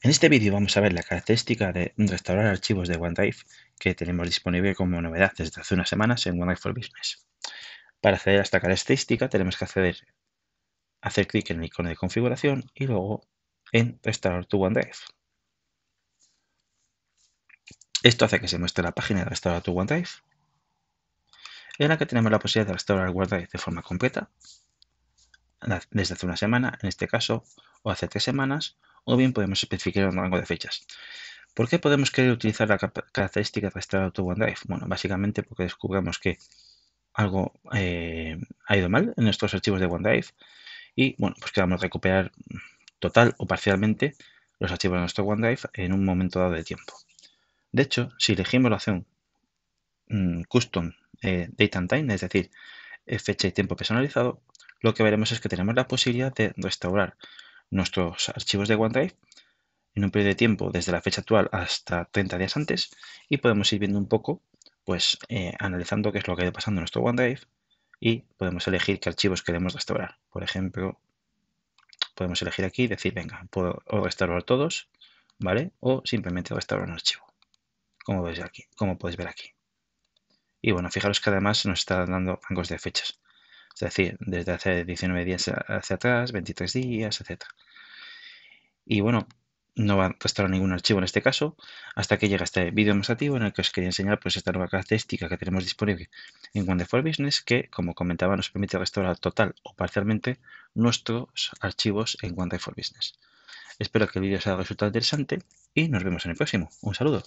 En este vídeo vamos a ver la característica de restaurar archivos de OneDrive que tenemos disponible como novedad desde hace unas semanas en OneDrive for Business. Para acceder a esta característica tenemos que hacer clic en el icono de configuración y luego en restaurar tu OneDrive. Esto hace que se muestre la página de restaurar tu OneDrive en la que tenemos la posibilidad de restaurar OneDrive de forma completa desde hace una semana, en este caso, o hace tres semanas, o bien podemos especificar un rango de fechas. ¿Por qué podemos querer utilizar la característica de restaurar auto OneDrive? Bueno, básicamente porque descubramos que algo eh, ha ido mal en nuestros archivos de OneDrive y bueno, pues queremos recuperar total o parcialmente los archivos de nuestro OneDrive en un momento dado de tiempo. De hecho, si elegimos la opción mm, Custom eh, Date and Time, es decir, eh, fecha y tiempo personalizado, lo que veremos es que tenemos la posibilidad de restaurar nuestros archivos de OneDrive en un periodo de tiempo desde la fecha actual hasta 30 días antes y podemos ir viendo un poco, pues eh, analizando qué es lo que ha ido pasando en nuestro OneDrive y podemos elegir qué archivos queremos restaurar. Por ejemplo, podemos elegir aquí y decir, venga, puedo restaurar todos, ¿vale? O simplemente restaurar un archivo, como, veis aquí, como podéis ver aquí. Y bueno, fijaros que además nos está dando rangos de fechas. Es decir, desde hace 19 días hacia atrás, 23 días, etc. Y bueno, no va a restaurar ningún archivo en este caso hasta que llega este vídeo demostrativo en el que os quería enseñar pues esta nueva característica que tenemos disponible en One for Business que como comentaba nos permite restaurar total o parcialmente nuestros archivos en One for Business. Espero que el vídeo os haya resultado interesante y nos vemos en el próximo. Un saludo.